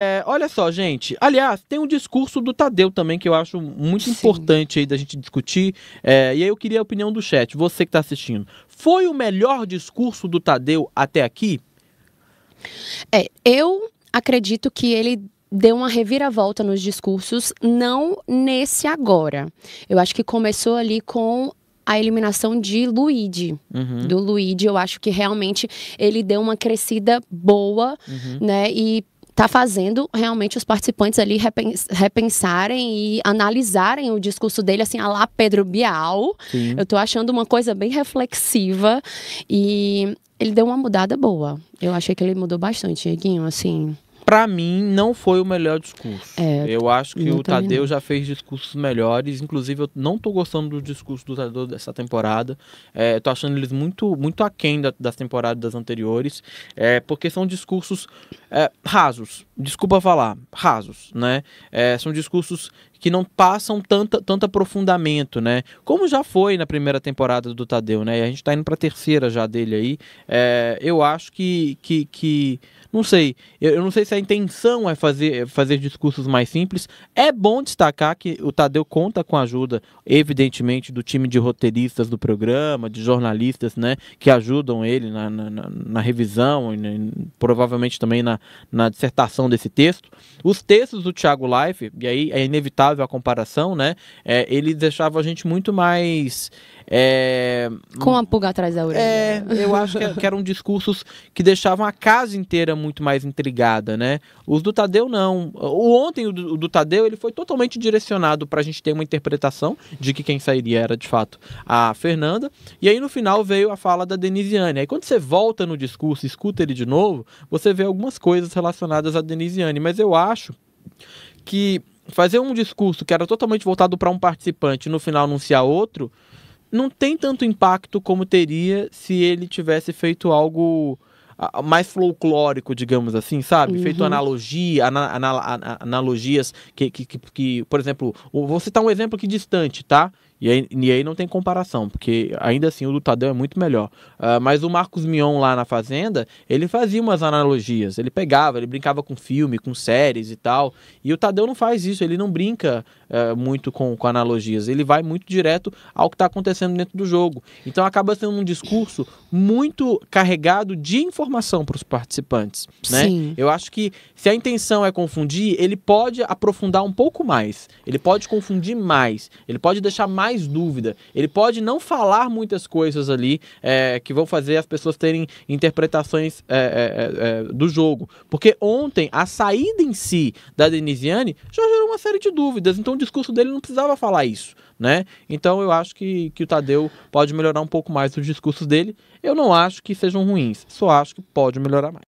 É, olha só, gente. Aliás, tem um discurso do Tadeu também que eu acho muito Sim. importante aí da gente discutir. É, e aí eu queria a opinião do chat, você que está assistindo. Foi o melhor discurso do Tadeu até aqui? É, eu acredito que ele deu uma reviravolta nos discursos, não nesse agora. Eu acho que começou ali com a eliminação de Luigi. Uhum. Do Luigi, eu acho que realmente ele deu uma crescida boa, uhum. né? E está fazendo realmente os participantes ali repensarem e analisarem o discurso dele, assim, a lá Pedro Bial. Sim. Eu estou achando uma coisa bem reflexiva e ele deu uma mudada boa. Eu achei que ele mudou bastante, Dieguinho, assim para mim, não foi o melhor discurso. É, eu acho que o Tadeu não. já fez discursos melhores. Inclusive, eu não tô gostando do discurso do Tadeu dessa temporada. É, tô achando eles muito, muito aquém da, das temporadas das anteriores. É, porque são discursos é, rasos. Desculpa falar, rasos, né? É, são discursos que não passam tanta, tanto aprofundamento, né? Como já foi na primeira temporada do Tadeu, né? E a gente tá indo pra terceira já dele aí. É, eu acho que, que, que não sei. Eu, não sei se a intenção é fazer, é fazer discursos mais simples. É bom destacar que o Tadeu conta com a ajuda, evidentemente, do time de roteiristas do programa, de jornalistas, né? Que ajudam ele na, na, na revisão, né, provavelmente também na, na dissertação desse texto. Os textos do Thiago Life, e aí é inevitável saudável a comparação, né? É, ele deixava a gente muito mais. É, Com a pulga atrás da orelha. É, eu acho que, que, eram discursos que deixavam a casa inteira muito mais intrigada, né? Os do Tadeu, não. O, ontem, o do, o do Tadeu, ele foi totalmente direcionado para a gente ter uma interpretação de que quem sairia era, de fato, a Fernanda. E aí, no final, veio a fala da Denisiane. Aí, quando você volta no discurso escuta ele de novo, você vê algumas coisas relacionadas a Denisiane. Mas eu acho que fazer um discurso que era totalmente voltado para um participante no final anunciar outro, não tem tanto impacto como teria se ele tivesse feito algo mais folclórico, digamos assim, sabe? Uhum. Feito analogia, ana, ana, analogias que, que, que, que, por exemplo, vou citar um exemplo aqui distante, tá? E aí, e aí não tem comparação, porque ainda assim o do Tadeu é muito melhor. Uh, mas o Marcos Mion lá na Fazenda, ele fazia umas analogias. Ele pegava, ele brincava com filme, com séries e tal. E o Tadeu não faz isso, ele não brinca uh, muito com, com analogias. Ele vai muito direto ao que está acontecendo dentro do jogo. Então acaba sendo um discurso muito carregado de informação para os participantes. Né? Sim. Eu acho que se a intenção é confundir, ele pode aprofundar um pouco mais. Ele pode confundir mais. Ele pode deixar mais mais dúvida. Ele pode não falar muitas coisas ali é, que vão fazer as pessoas terem interpretações é é, é, é, do jogo. Porque ontem a saída em si da Denisiane já gerou uma série de dúvidas. Então o discurso dele não precisava falar isso. Né? Então eu acho que, que o Tadeu pode melhorar um pouco mais os discursos dele. Eu não acho que sejam ruins, só acho que pode melhorar mais.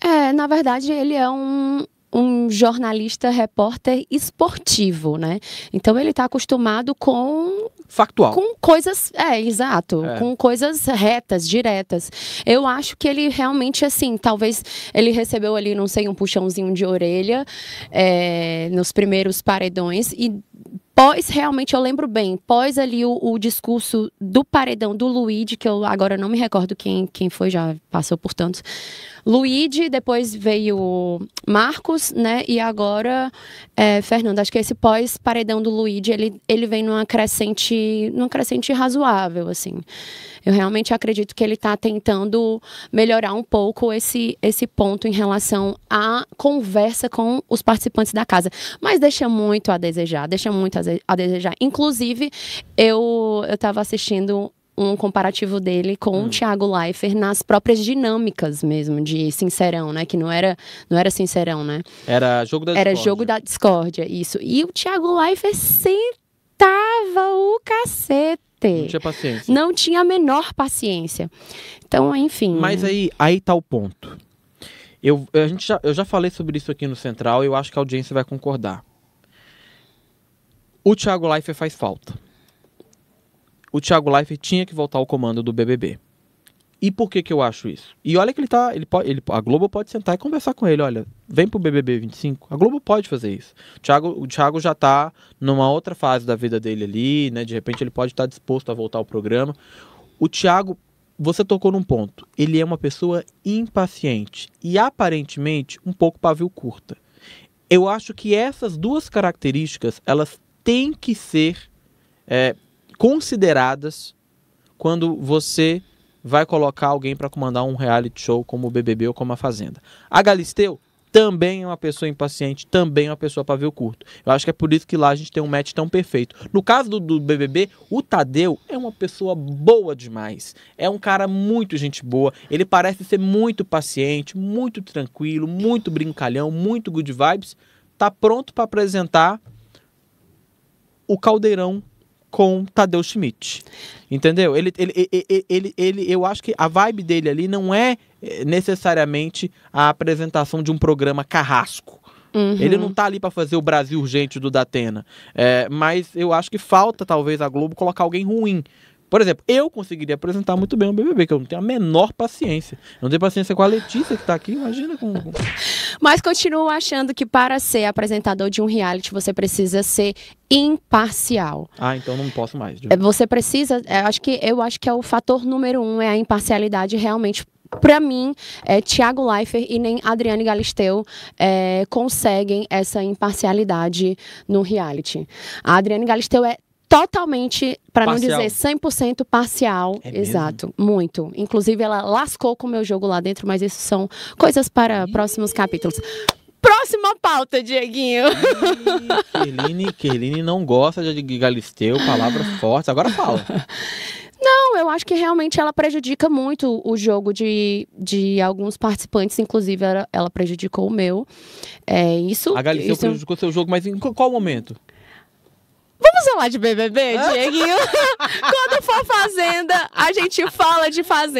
É, na verdade, ele é um, um jornalista repórter esportivo, né? Então ele está acostumado com factual, com coisas, é, exato, é. com coisas retas, diretas. Eu acho que ele realmente assim, talvez ele recebeu ali, não sei, um puxãozinho de orelha é, nos primeiros paredões e Pós, realmente, eu lembro bem, pós ali o, o, discurso do paredão do Luigi, que eu agora não me recordo quem, quem foi, já passou por tantos, Luíde depois veio Marcos, né? E agora, é, Fernando, acho que esse pós-paredão do Luíde ele, ele vem numa crescente, numa crescente razoável, assim. Eu realmente acredito que ele está tentando melhorar um pouco esse, esse ponto em relação à conversa com os participantes da casa. Mas deixa muito a desejar, deixa muito a desejar. Inclusive, eu estava assistindo um comparativo dele com hum. o Thiago Leifert nas próprias dinâmicas mesmo de sincerão, né? Que não era não era sincerão, né? Era jogo da era discórdia. jogo da discórdia, isso. E o Thiago Leifert sentava o cacete. Não tinha paciência. Não tinha a menor paciência. Então, enfim. Né? Mas aí aí tá o ponto. Eu, a gente já, eu já falei sobre isso aqui no Central e eu acho que a audiência vai concordar. O Thiago Leifert faz falta o Thiago Leifert tinha que voltar ao comando do BBB. E por que que eu acho isso? E olha que ele tá, ele pode, ele, a Globo pode sentar e conversar com ele, olha, vem pro BBB 25. A Globo pode fazer isso. O Thiago, o Thiago já tá numa outra fase da vida dele ali, né? De repente ele pode estar tá disposto a voltar ao programa. O Thiago, você tocou num ponto. Ele é uma pessoa impaciente e aparentemente um pouco pavio curta. Eu acho que essas duas características, elas têm que ser é, consideradas quando você vai colocar alguém para comandar um reality show como o BBB ou como a Fazenda. A Galisteu também é uma pessoa impaciente, também é uma pessoa pavio curto. Eu acho que é por isso que lá a gente tem um match tão perfeito. No caso do, do, BBB, o Tadeu é uma pessoa boa demais. É um cara muito gente boa. Ele parece ser muito paciente, muito tranquilo, muito brincalhão, muito good vibes. Tá pronto para apresentar o caldeirão com Tadeu Schmidt. Entendeu? Ele, ele, ele, ele, ele, eu acho que a vibe dele ali não é eh, necessariamente a apresentação de um programa carrasco. Uhum. Ele não tá ali para fazer o Brasil urgente do Datena. É, mas eu acho que falta, talvez, a Globo colocar alguém ruim por exemplo, eu conseguiria apresentar muito bem o BBB, que eu não tenho a menor paciência. Eu não tenho paciência com a Letícia que tá aqui, imagina com... Mas continuo achando que para ser apresentador de um reality, você precisa ser imparcial. Ah, então não posso mais. É, você precisa, é, acho que eu acho que é o fator número um, é a imparcialidade realmente para mim, é, Tiago Leifert e nem Adriane Galisteu é, conseguem essa imparcialidade no reality. A Adriane Galisteu é totalmente, para não dizer 100% parcial. É Exato, muito. Inclusive, ela lascou com o meu jogo lá dentro, mas isso são coisas para próximos capítulos. Próxima pauta, Dieguinho. Kerline, Kerline não gosta de Galisteu, palavras fortes. Agora fala. Não, eu acho que realmente ela prejudica muito o jogo de, de alguns participantes, inclusive ela, ela prejudicou o meu. É, isso. A Galisteu isso... prejudicou seu jogo, mas em qual momento? Vamos falar de BBB, Dieguinho? Quando for Fazenda, a gente fala de Fazenda.